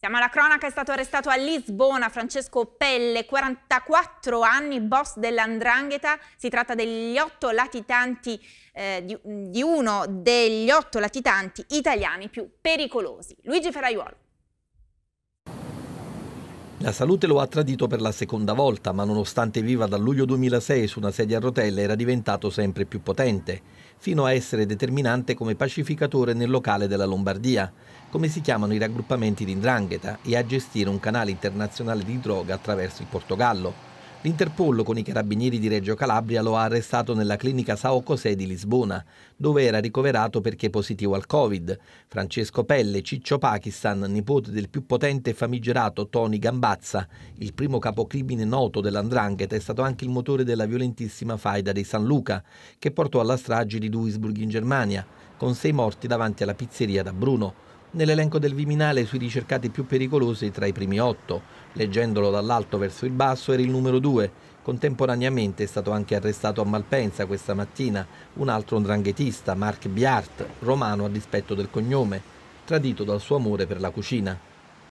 Siamo alla cronaca, è stato arrestato a Lisbona Francesco Pelle, 44 anni, boss dell'Andrangheta. Si tratta degli otto latitanti, eh, di, di uno degli otto latitanti italiani più pericolosi. Luigi Ferraiuolo. La salute lo ha tradito per la seconda volta, ma nonostante viva dal luglio 2006 su una sedia a rotelle era diventato sempre più potente, fino a essere determinante come pacificatore nel locale della Lombardia come si chiamano i raggruppamenti di Ndrangheta e a gestire un canale internazionale di droga attraverso il Portogallo. L'Interpollo con i carabinieri di Reggio Calabria lo ha arrestato nella clinica Sao José di Lisbona, dove era ricoverato perché positivo al Covid. Francesco Pelle, Ciccio Pakistan, nipote del più potente e famigerato Tony Gambazza, il primo capocrimine noto dell'Andrangheta, è stato anche il motore della violentissima faida di San Luca, che portò alla strage di Duisburg in Germania, con sei morti davanti alla pizzeria da Bruno nell'elenco del Viminale sui ricercati più pericolosi tra i primi otto. Leggendolo dall'alto verso il basso era il numero due. Contemporaneamente è stato anche arrestato a Malpensa questa mattina un altro dranghetista, Marc Biart, romano a dispetto del cognome, tradito dal suo amore per la cucina.